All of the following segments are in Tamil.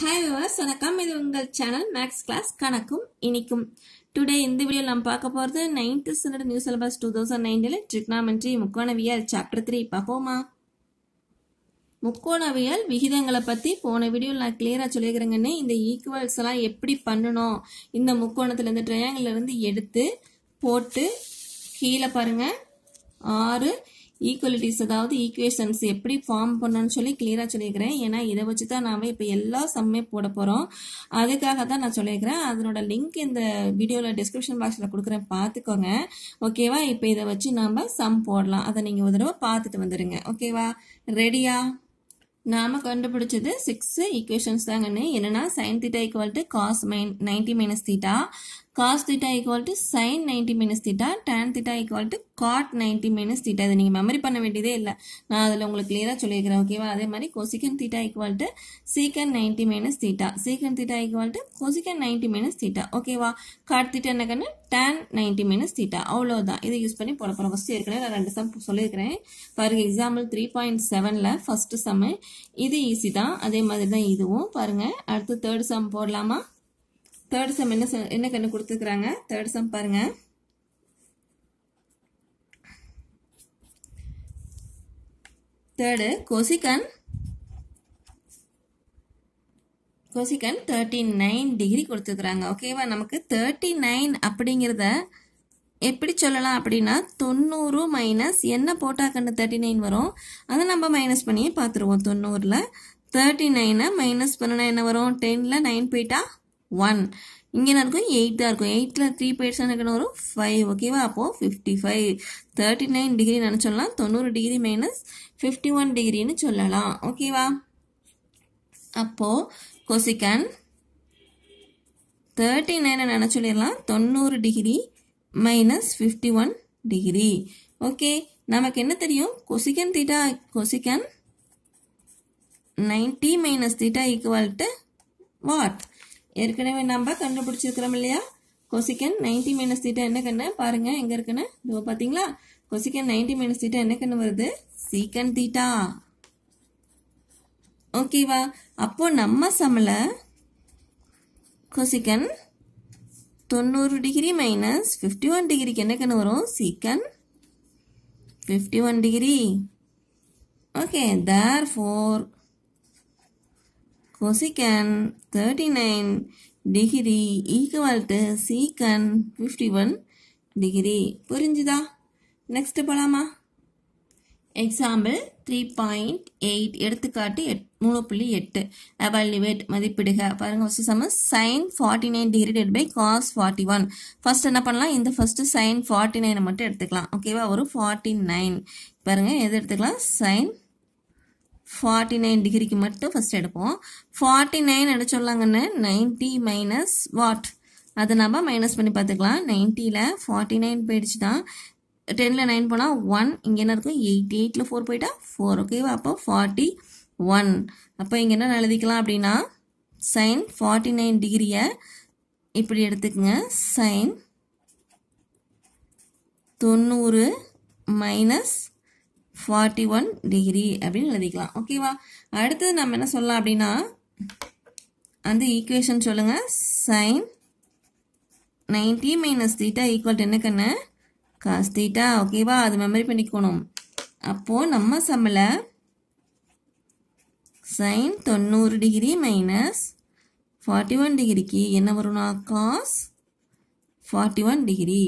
ஹாய் விவர்ஸ் வணக்கம் இது உங்கள் சேனல் மேக்ஸ் கிளாஸ் கணக்கும் இனிக்கும் டுடே இந்த வீடியோ நம்ம பார்க்க போகிறது ninth standard new syllabus two thousand நைன்டில் ட்ரிக்னாமெட்ரி முக்கோணவியல் சாப்டர் த்ரீ பார்ப்போமா முக்கோணவியல் விகிதங்களை பற்றி போன வீடியோவில் நான் கிளியராக சொல்லியிருக்கிறேங்கன்னு இந்த ஈக்குவல்ஸ் எல்லாம் எப்படி பண்ணணும் இந்த முக்கோணத்துலேருந்து ட்ரையாங்கிலேருந்து எடுத்து போட்டு கீழே பாருங்கள் ஆறு ஈக்குவலிட்டிஸ் அதாவது ஈக்குவேஷன்ஸ் எப்படி ஃபார்ம் பண்ணணும்னு சொல்லி கிளியராக சொல்லியிருக்கிறேன் ஏன்னா இதை வச்சு தான் நாம் இப்போ எல்லா சம்மே போட போகிறோம் அதுக்காக தான் நான் சொல்லியிருக்கிறேன் அதனோட லிங்க் இந்த வீடியோவில் டிஸ்கிரிப்ஷன் பாக்ஸில் கொடுக்குறேன் பார்த்துக்கோங்க ஓகேவா இப்போ இதை வச்சு நாம் சம் போடலாம் அதை நீங்கள் ஒரு தடவை பார்த்துட்டு வந்துடுங்க ஓகேவா ரெடியா நாம் கண்டுபிடிச்சது சிக்ஸ் ஈக்குவேஷன்ஸ் தாங்கன்னு என்னென்னா sine theta equal to cos மைன் ninety minus theta cos theta equal to sin 90 minus theta tan theta equal to cot 90 minus theta இதை நீங்கள் மெமரி பண்ண வேண்டியதே இல்லை நான் அதில் உங்களுக்கு கிளியராக சொல்லியிருக்கிறேன் ஓகேவா அதே மாதிரி கொசிகன் theta equal to secant 90 minus theta secant theta equal to கொசிகன் 90 minus theta ஓகேவா cot theta என்ன கண்ணு tan 90 minus theta அவ்வளோதான் இதை யூஸ் பண்ணி போட போகிறோம் ஃபஸ்ட்டு ஏற்கனவே நான் ரெண்டு சம் சொல்லியிருக்கிறேன் பாருங்கள் எக்ஸாம்பிள் த்ரீ பாயிண்ட் செவனில் ஃபஸ்ட்டு சம்மு இது ஈஸி தான் அதே மாதிரி தான் இதுவும் பாருங்கள் அடுத்து தேர்ட் சம் போடலாமா தேர்ட் சம் என்ன என்ன கண்ணு கொடுத்துருக்குறாங்க தேர்ட் சம் பாருங்க third cosecant cosecant thirty nine degree கொடுத்துருக்குறாங்க ஓகேவா நமக்கு தேர்ட்டி நைன் அப்படிங்கிறத எப்படி சொல்லலாம் அப்படின்னா தொண்ணூறு மைனஸ் என்ன போட்டால் கண்டு தேர்ட்டி நைன் வரும் அதை நம்ம மைனஸ் பண்ணியே பார்த்துருவோம் தொண்ணூறில் தேர்ட்டி நைனை மைனஸ் பண்ணுனா என்ன வரும் டெனில் நைன் போயிட்டா ஒன் இங்கே என்ன இருக்கும் எயிட் தான் இருக்கும் எயிட்டில் த்ரீ பர்சன்ட் இருக்குன்னு வரும் ஃபைவ் ஓகேவா அப்போது fifty five thirty nine degree நினச்சோம்லாம் தொண்ணூறு டிகிரி மைனஸ் ஃபிஃப்டி ஒன் டிகிரின்னு சொல்லலாம் ஓகேவா அப்போது கொசிகன் தேர்ட்டி நைனை நினச்சொல்லிடலாம் தொண்ணூறு degree minus fifty one degree okay நமக்கு என்ன தெரியும் cosecant theta cosecant ninety minus theta equal to what ஏற்கனவே நம்ம கண்டுபிடிச்சிருக்கிறோம் இல்லையா கொசிக்கன் நைன்டி மைனஸ் தீட்டா என்ன கண்ணு பாருங்க எங்க இருக்குன்னு இதுவோ பாத்தீங்களா கொசிக்கன் நைன்டி மைனஸ் தீட்டா என்ன கண்ணு வருது சீக்கன் தீட்டா ஓகேவா அப்போ நம்ம சமல கொசிக்கன் தொண்ணூறு டிகிரி மைனஸ் ஃபிஃப்டி ஒன் டிகிரிக்கு என்ன கண்ணு வரும் secant fifty one degree okay therefore cosecant 39 degree equal to fifty one degree புரிஞ்சுதா நெக்ஸ்ட்டு போகலாமா எக்ஸாம்பிள் த்ரீ பாயிண்ட் எயிட் எடுத்துக்காட்டு எட் மூணு புள்ளி எட்டு அவாலுவேட் மதிப்பிடுக பாருங்க first sum sine forty nine degree divided by cos forty one first என்ன பண்ணலாம் இந்த ஃபர்ஸ்ட் சைன் ஃபார்ட்டி நைனை மட்டும் எடுத்துக்கலாம் ஓகேவா ஒரு ஃபார்ட்டி நைன் பாருங்கள் எது எடுத்துக்கலாம் சைன் ஃபார்ட்டி நைன் டிகிரிக்கு மட்டும் ஃபஸ்ட் எடுப்போம் ஃபார்ட்டி நைன் எடு சொல்லாங்கன்னு நைன்ட்டி மைனஸ் வாட் அதை நம்ம மைனஸ் பண்ணி பார்த்துக்கலாம் நைன்ட்டியில் ஃபார்ட்டி நைன் போயிடுச்சு தான் டெனில் நைன் போனால் ஒன் இங்கே என்ன இருக்கும் எயிட்டி எயிட்டில் ஃபோர் போயிட்டா ஃபோர் ஓகேவா அப்போ ஃபார்ட்டி ஒன் அப்போ இங்கே என்ன எழுதிக்கலாம் அப்படின்னா சைன் ஃபார்ட்டி நைன் டிகிரியை இப்படி எடுத்துக்கோங்க சைன் தொண்ணூறு மைனஸ் ஃபார்ட்டி ஒன் டிகிரி அப்படின்னு எழுதிக்கலாம் ஓகேவா அடுத்தது நம்ம என்ன சொல்லலாம் அப்படின்னா அந்த ஈக்குவேஷன் சொல்லுங்கள் sine ninety minus theta equal to என்னக்கண்ணு காஸ் தீட்டா ஓகேவா அது மெமரி பண்ணிக்கணும் அப்போது நம்ம சம்மில் சைன் தொண்ணூறு டிகிரி மைனஸ் ஃபார்ட்டி ஒன் டிகிரிக்கு என்ன வரும்னா காஸ் ஃபார்ட்டி ஒன் டிகிரி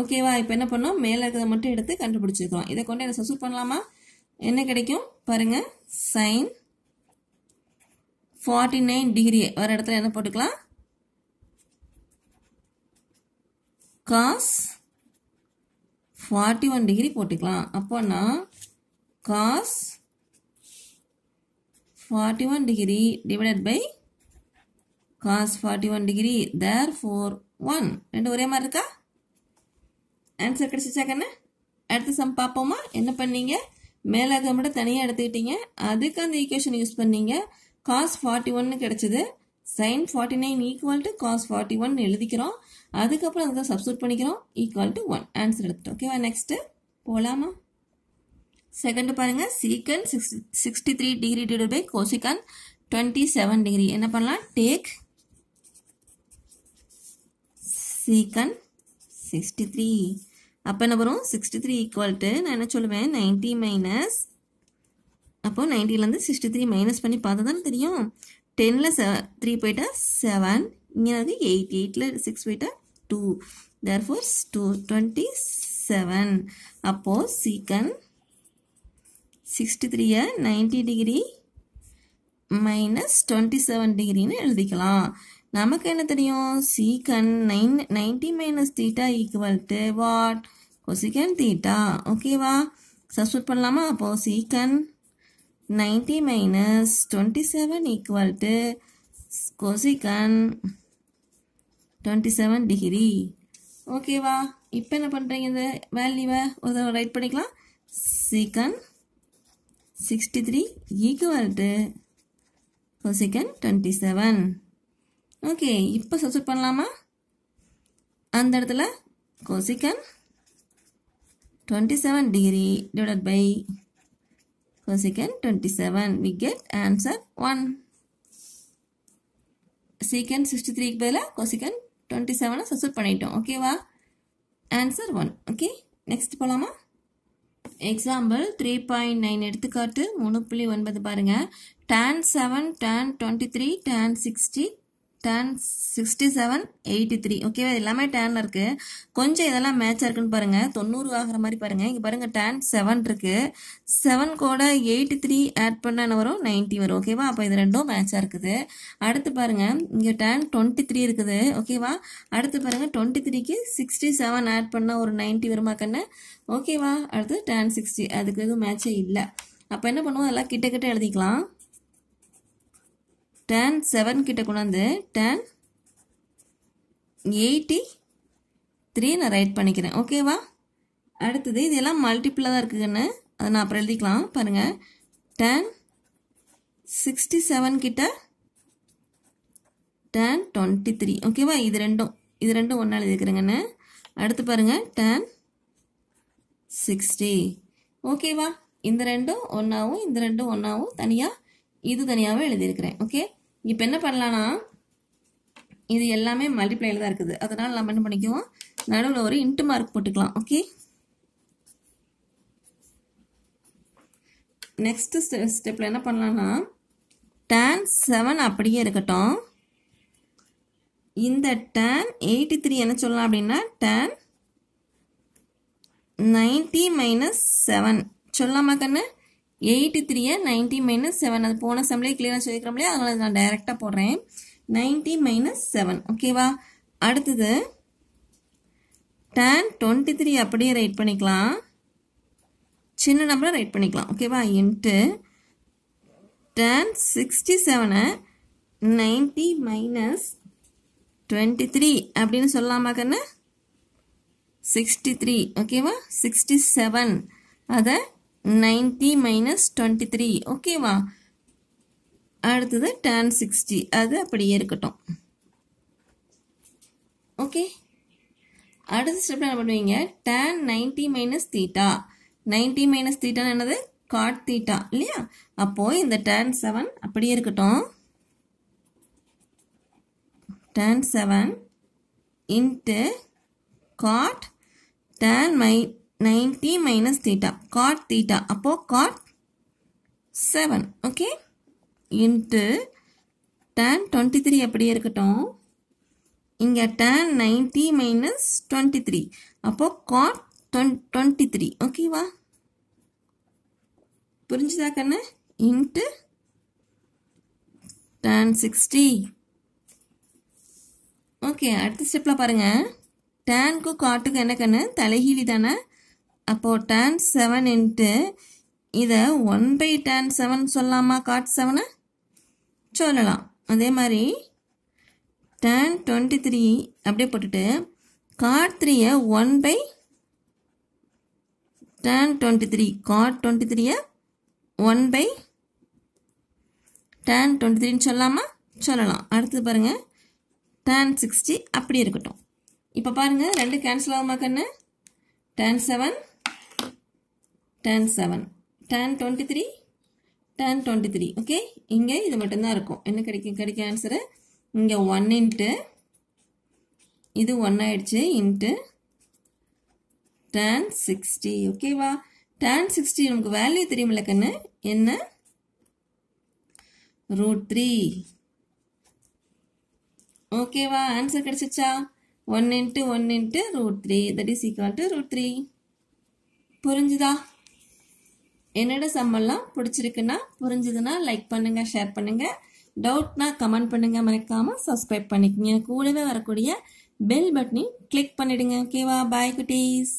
ஓகேவா இப்போ என்ன பண்ணோம் மேலே இருக்கிறத மட்டும் எடுத்து கண்டுபிடிச்சிருக்கிறோம் இதை கொண்டு என்ன சசூர் பண்ணலாமா என்ன கிடைக்கும் பாருங்கள் சைன் ஃபார்ட்டி நைன் டிகிரி வர இடத்துல என்ன போட்டுக்கலாம் காஸ் ஃபார்ட்டி ஒன் டிகிரி போட்டுக்கலாம் அப்போனா cos forty one degree divided by cos forty one degree therefore one ரெண்டு ஒரே மாதிரி இருக்கா ஆன்சர் கிடைச்சிச்சா கண்ணு அடுத்த சம் பார்ப்போமா என்ன பண்ணீங்க மேலாக மட்டும் தனியாக எடுத்துக்கிட்டீங்க அதுக்கு அந்த ஈக்குவேஷன் யூஸ் பண்ணீங்க காஸ் ஃபார்ட்டி ஒன்னு கிடைச்சது sine forty nine equal to cos forty one எழுதிக்கிறோம் அதுக்கப்புறம் அதுக்கு சப்ஸ்டியூட் பண்ணிக்கிறோம் ஈக்குவல் டு ஒன் ஆன்சர் எடுத்துட்டோம் ஓகேவா நெக்ஸ்ட்டு போகலாமா செகண்ட் பாருங்க secant six sixty three degree divide by cosecant twenty seven degree என்ன பண்ணலாம் டேக் சீக்கன் சிக்ஸ்டி த்ரீ அப்போ என்ன வரும் சிக்ஸ்டி த்ரீ ஈக்குவல் டு நான் என்ன சொல்லுவேன் நைன்ட்டி மைனஸ் அப்போ நைன்டிலேருந்து சிக்ஸ்டி த்ரீ மைனஸ் பண்ணி பார்த்தா தானே தெரியும் டெனில் செ த்ரீ போயிட்டா செவன் இங்கே வந்து எயிட் எயிட்டில் சிக்ஸ் போயிட்டா two therefore two twenty seven அப்போது சீக்கன் சிக்ஸ்டி த்ரீயை ninety degree minus twenty seven டிகிரின்னு எழுதிக்கலாம் நமக்கு என்ன தெரியும் secant nine ninety minus theta equal to what cosecant theta ஓகேவா சப்ஸ்டியூட் பண்ணலாமா அப்போது secant ninety minus twenty seven equal to cosecant twenty seven degree ஓகேவா இப்போ என்ன பண்ணுறீங்க இந்த வேல்யூவை ஒரு தடவை ரைட் பண்ணிக்கலாம் secant sixty three equal to cosecant twenty seven okay இப்போ சப்ஸ்டியூட் பண்ணலாமா அந்த இடத்துல cosecant twenty seven degree divide by cosecant twenty seven we get answer one secant sixty த்ரீக்கு பதில் கொசிக்கன் டுவெண்ட்டி செவனை சப்ஸ்டியூட் பண்ணிட்டோம் ஓகேவா ஆன்சர் ஒன் ஓகே நெக்ஸ்ட் போகலாமா எக்ஸாம்பிள் த்ரீ பாயிண்ட் நைன் எடுத்துக்காட்டு மூணு புள்ளி ஒன்பது பாருங்கள் tan seven tan twenty three tan sixty tan sixty seven eighty three ஓகேவா எல்லாமே டேன் இருக்குது கொஞ்சம் இதெல்லாம் மேட்சாக இருக்குன்னு பாருங்கள் தொண்ணூறு ஆகிற மாதிரி பாருங்கள் இங்கே பாருங்கள் டேன் செவன் இருக்குது செவன் கூட எயிட்டி த்ரீ ஆட் பண்ண வரும் நைன்ட்டி வரும் ஓகேவா அப்போ இது ரெண்டும் மேட்சாக இருக்குது அடுத்து பாருங்கள் இங்கே டேன் டுவெண்ட்டி த்ரீ இருக்குது ஓகேவா அடுத்து பாருங்கள் டுவெண்ட்டி த்ரீக்கு சிக்ஸ்டி செவன் ஆட் பண்ணால் ஒரு நைன்ட்டி வருமா கண்ணு ஓகேவா அடுத்து டேன் சிக்ஸ்டி அதுக்கு எதுவும் மேட்சே இல்லை அப்போ என்ன பண்ணுவோம் அதெல்லாம் கிட்ட கிட்ட எழுதிக்கலாம் டேன் செவன் கிட்ட கொண்டாந்து tan எயிட்டி த்ரீ நான் ரைட் பண்ணிக்கிறேன் ஓகேவா அடுத்தது இதெல்லாம் எல்லாம் தான் இருக்குதுன்னு அதை நான் அப்புறம் எழுதிக்கலாம் பாருங்கள் டேன் சிக்ஸ்டி கிட்ட டேன் டுவெண்ட்டி த்ரீ ஓகேவா இது ரெண்டும் இது ரெண்டும் ஒன்றா எழுதிக்கிறேங்கண்ணே அடுத்து பாருங்கள் டேன் சிக்ஸ்டி ஓகேவா இந்த ரெண்டும் ஒன்றாவும் இந்த ரெண்டும் ஒன்றாவும் தனியாக இது தனியாகவும் எழுதியிருக்கிறேன் ஓகே இப்போ என்ன பண்ணலான்னா இது எல்லாமே மல்டிப்ளைல தான் இருக்குது அதனால் நம்ம என்ன பண்ணிக்குவோம் நடுவில் ஒரு இன்ட்டு மார்க் போட்டுக்கலாம் ஓகே நெக்ஸ்ட் ஸ்டெப்பில் என்ன பண்ணலான்னா டேன் செவன் அப்படியே இருக்கட்டும் இந்த டேன் எயிட்டி த்ரீ என்ன சொல்லலாம் அப்படின்னா டேன் நைன்டி மைனஸ் செவன் சொல்லலாமா கண்ணு எயிட்டி த்ரீயை நைன்ட்டி மைனஸ் செவன் அது போன சம்லேயே கிளியராக சொல்லிக்கிறோம்லையே அதனால் நான் டைரெக்டாக போடுறேன் நைன்ட்டி மைனஸ் செவன் ஓகேவா அடுத்தது டேன் டுவெண்ட்டி த்ரீ அப்படியே ரைட் பண்ணிக்கலாம் சின்ன நம்பரை ரைட் பண்ணிக்கலாம் ஓகேவா இன்ட்டு டேன் சிக்ஸ்டி செவனை நைன்ட்டி மைனஸ் டுவெண்ட்டி த்ரீ அப்படின்னு சொல்லலாமா கண்ணு சிக்ஸ்டி த்ரீ ஓகேவா சிக்ஸ்டி செவன் அதை 90 மைனஸ் டுவெண்ட்டி த்ரீ ஓகேவா அடுத்தது டேன் சிக்ஸ்டி அது அப்படியே இருக்கட்டும் ஓகே அடுத்த ஸ்டெப் என்ன பண்ணுவீங்க டேன் 90 மைனஸ் தீட்டா 90 மைனஸ் தீட்டான்னு என்னது காட் தீட்டா இல்லையா அப்போது இந்த டேன் செவன் அப்படியே இருக்கட்டும் tan seven into cot tan மை ninety minus theta cot theta அப்போது cot seven okay into tan twenty three அப்படியே இருக்கட்டும் இங்கே tan ninety minus twenty three அப்போது காட் டுவென் டுவெண்ட்டி த்ரீ ஓகேவா புரிஞ்சுதா கண்ணு இன்ட்டு டேன் சிக்ஸ்டி ஓகே அடுத்த ஸ்டெப்பில் பாருங்கள் டேனுக்கும் காட்டுக்கும் என்ன கண்ணு தலைகீழி தானே அப்போது டேன் செவன் இன்ட்டு இதை ஒன் பை டேன் செவன் சொல்லாமா காட் செவனை சொல்லலாம் அதே மாதிரி டேன் டுவெண்ட்டி த்ரீ அப்படியே போட்டுட்டு காட் த்ரீயை one by tan twenty three cot twenty த்ரீயை ஒன் பை டேன் டுவெண்ட்டி த்ரீன்னு சொல்லாமா சொல்லலாம் அடுத்தது பாருங்கள் டேன் சிக்ஸ்டி அப்படி இருக்கட்டும் இப்போ பாருங்கள் ரெண்டு கேன்சல் ஆகுமா கண்ணு ten seven ten seven tan twenty three ten twenty three okay இங்கே இது மட்டும்தான் இருக்கும் என்ன கிடைக்கும் கிடைக்க ஆன்சரு இங்கே ஒன் இன்ட்டு இது ஒன் ஆயிடுச்சு இன்ட்டு டேன் சிக்ஸ்டி ஓகேவா டேன் சிக்ஸ்டி நமக்கு வேல்யூ தெரியுமில்ல கண்ணு என்ன ரூட் த்ரீ ஓகேவா ஆன்சர் கிடைச்சிச்சா one into one into root three that is equal to root three புரிஞ்சுதா என்னோட சம்மெல்லாம் பிடிச்சிருக்குன்னா புரிஞ்சுதுன்னா லைக் பண்ணுங்கள் ஷேர் பண்ணுங்கள் டவுட்னா கமெண்ட் பண்ணுங்கள் மறக்காமல் சப்ஸ்கிரைப் பண்ணிக்கோங்க கூடவே வரக்கூடிய பெல் பட்டனையும் கிளிக் பண்ணிடுங்க ஓகேவா பாய் குட்டீஸ்